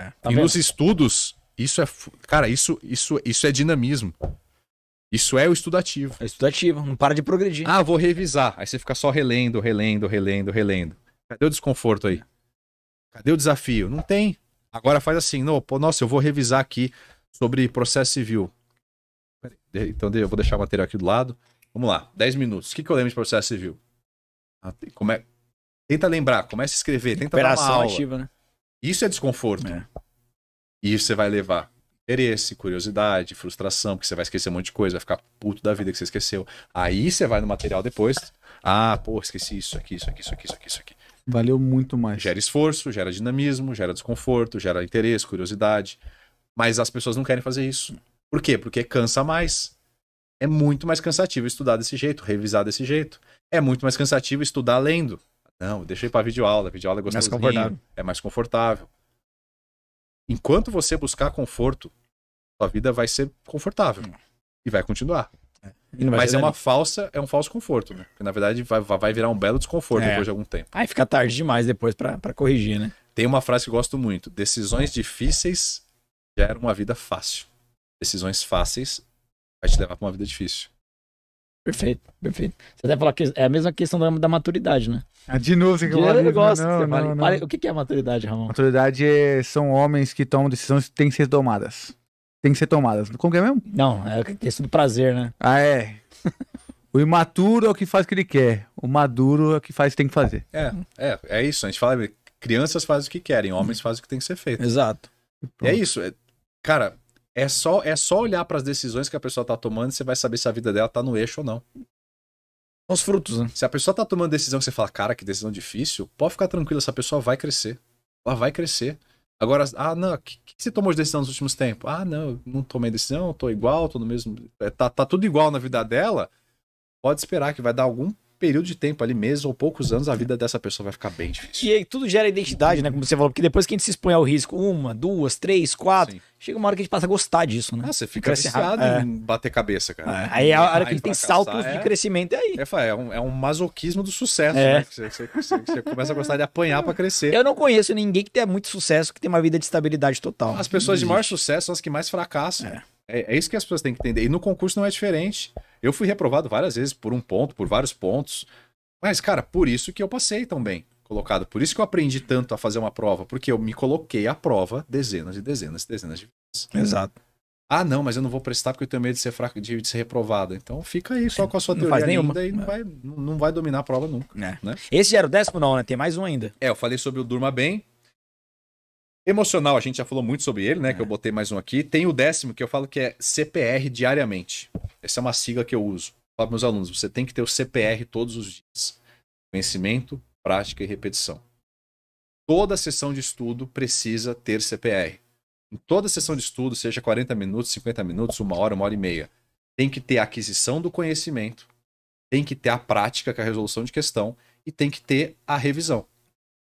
É. Tá e vendo? nos estudos, isso é. Cara, isso, isso, isso é dinamismo. Isso é o estudativo. É estudativo, não para de progredir. Ah, vou revisar. Aí você fica só relendo, relendo, relendo, relendo. Cadê o desconforto aí? Cadê o desafio? Não tem. Agora faz assim, não, pô, nossa, eu vou revisar aqui sobre processo civil. Então eu vou deixar o material aqui do lado. Vamos lá, 10 minutos. O que, que eu lembro de processo civil? Ah, é Tenta lembrar, começa a escrever, tenta Operação dar uma aula. ativa, né? Isso é desconforto. É. E isso você vai levar interesse, curiosidade, frustração, porque você vai esquecer um monte de coisa, vai ficar puto da vida que você esqueceu. Aí você vai no material depois. Ah, pô, esqueci isso aqui, isso aqui, isso aqui, isso aqui, isso aqui. Valeu muito mais. Gera esforço, gera dinamismo, gera desconforto, gera interesse, curiosidade. Mas as pessoas não querem fazer isso. Por quê? Porque cansa mais. É muito mais cansativo estudar desse jeito, revisar desse jeito. É muito mais cansativo estudar lendo. Não, deixei para videoaula. Videoaula é gostosinho. Mais confortável. É mais confortável. Enquanto você buscar conforto, sua vida vai ser confortável. É. E vai continuar. É. Mas é uma ali. falsa, é um falso conforto, né? Porque na verdade vai, vai virar um belo desconforto é. depois de algum tempo. Aí fica tarde demais depois para corrigir, né? Tem uma frase que eu gosto muito: decisões difíceis geram uma vida fácil. Decisões fáceis vai te levar para uma vida difícil. Perfeito, perfeito. Você até falou que é a mesma questão da, da maturidade, né? Ah, de novo, você que Eu é gosto O que é maturidade, Ramon? Maturidade é, são homens que tomam decisões que têm que ser tomadas. Tem que ser tomadas. Como que é mesmo? Não, é questão do prazer, né? Ah, é. o imaturo é o que faz o que ele quer. O maduro é o que faz o que tem que fazer. É, é, é isso. A gente fala, crianças fazem o que querem, homens fazem o que tem que ser feito. Exato. É isso. É, cara, é só, é só olhar para as decisões que a pessoa tá tomando e você vai saber se a vida dela tá no eixo ou não. Os frutos, né? Se a pessoa tá tomando decisão que você fala, cara, que decisão difícil, pode ficar tranquila, essa pessoa vai crescer. Ela vai crescer. Agora, ah, não, o que, que, você tomou de decisão nos últimos tempos? Ah, não, não tomei decisão, tô igual, tô no mesmo. Eh, tá, tá tudo igual na vida dela. Pode esperar que vai dar algum período de tempo ali, meses ou poucos anos, a vida dessa pessoa vai ficar bem difícil. E aí tudo gera identidade, né? Como você falou, porque depois que a gente se expõe ao risco, uma, duas, três, quatro, Sim. chega uma hora que a gente passa a gostar disso, né? Ah, você fica viciado é. bater cabeça, cara. É. Aí é a hora que a gente tem saltos é... de crescimento, é aí. É, é, um, é um masoquismo do sucesso, é. né? Você, você, você, você, começa a gostar de apanhar para crescer. Eu não conheço ninguém que tenha muito sucesso, que tenha uma vida de estabilidade total. As pessoas de maior sucesso são as que mais fracassam. É. é. É, isso que as pessoas têm que entender. E no concurso não é diferente. Eu fui reprovado várias vezes por um ponto, por vários pontos. Mas, cara, por isso que eu passei tão bem colocado. Por isso que eu aprendi tanto a fazer uma prova, porque eu me coloquei à prova dezenas e dezenas e dezenas de vezes. Exato. Ah, não, mas eu não vou prestar porque eu tenho medo de ser fraco, de, de ser reprovado. Então fica aí só é, com a sua não teoria ainda e não é. vai, não vai dominar a prova nunca. É. Né? Esse já era o décimo não, né? Tem mais um ainda. É, eu falei sobre o Durma Bem, Emocional, a gente já falou muito sobre ele, né? É. Que eu é. botei mais um aqui. Tem o décimo, que eu falo que é CPR diariamente. Essa é uma sigla que eu uso. Falo para meus alunos, você tem que ter o CPR todos os dias. Conhecimento, prática e repetição. Toda sessão de estudo precisa ter CPR. Em toda sessão de estudo, seja 40 minutos, 50 minutos, uma hora, uma hora e meia, tem que ter a aquisição do conhecimento, tem que ter a prática, que é a resolução de questão, e tem que ter a revisão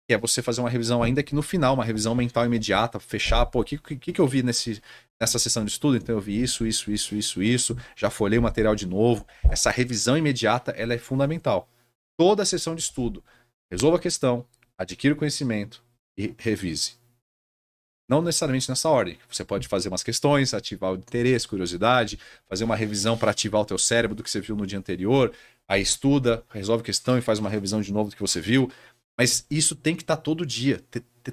que é você fazer uma revisão ainda que no final, uma revisão mental imediata, fechar, pô, o que, que, que eu vi nesse, nessa sessão de estudo? Então eu vi isso, isso, isso, isso, isso, já folhei o material de novo. Essa revisão imediata, ela é fundamental. Toda a sessão de estudo, resolva a questão, adquira o conhecimento e revise. Não necessariamente nessa ordem. Você pode fazer umas questões, ativar o interesse, curiosidade, fazer uma revisão para ativar o teu cérebro do que você viu no dia anterior, aí estuda, resolve a questão e faz uma revisão de novo do que você viu. Mas isso tem que estar tá todo dia,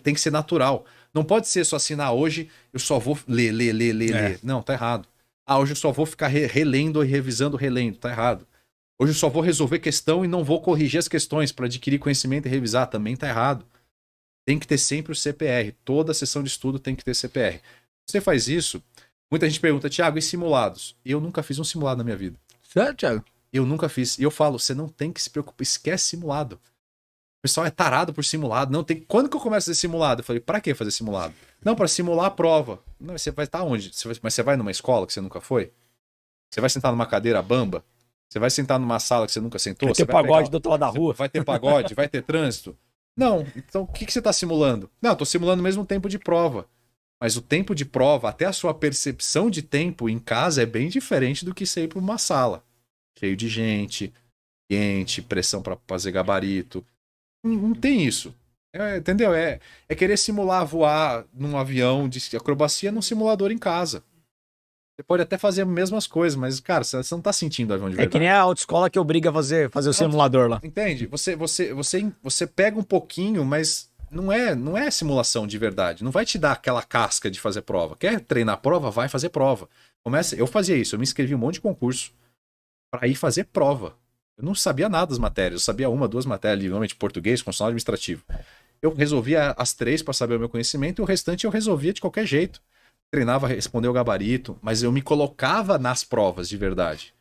tem que ser natural. Não pode ser só assim, ah, hoje eu só vou ler, ler, ler, ler, é. ler. Não, tá errado. Ah, hoje eu só vou ficar re relendo e revisando, relendo, tá errado. Hoje eu só vou resolver questão e não vou corrigir as questões para adquirir conhecimento e revisar, também tá errado. Tem que ter sempre o CPR, toda sessão de estudo tem que ter CPR. Você faz isso, muita gente pergunta, Thiago, e simulados? Eu nunca fiz um simulado na minha vida. Sério, Thiago? Eu nunca fiz. E eu falo, você não tem que se preocupar, esquece simulado pessoal é tarado por simulado. Não tem. Quando que eu começo a fazer simulado? Eu falei, para que fazer simulado? Não, para simular a prova. Não, você vai estar onde? Você vai... Mas você vai numa escola que você nunca foi? Você vai sentar numa cadeira bamba? Você vai sentar numa sala que você nunca sentou? Vai ter vai pagode pegar... do outro lado da rua. Vai ter pagode, vai ter trânsito. Não, então o que, que você está simulando? Não, estou simulando o mesmo tempo de prova. Mas o tempo de prova, até a sua percepção de tempo em casa é bem diferente do que você ir para uma sala. Cheio de gente, ambiente, pressão para fazer gabarito não tem isso. É, entendeu? É, é querer simular voar num avião de acrobacia num simulador em casa. Você pode até fazer as mesmas coisas, mas, cara, você não tá sentindo o avião de verdade. É que nem a autoescola que obriga a fazer, fazer o simulador lá. Entende? Você, você, você, você pega um pouquinho, mas não é, não é simulação de verdade. Não vai te dar aquela casca de fazer prova. Quer treinar prova? Vai fazer prova. Começa. Eu fazia isso. Eu me inscrevi um monte de concurso para ir fazer prova. Eu não sabia nada das matérias, eu sabia uma, duas matérias, normalmente português, constitucional administrativo. Eu resolvia as três para saber o meu conhecimento e o restante eu resolvia de qualquer jeito. Treinava respondia o gabarito, mas eu me colocava nas provas de verdade.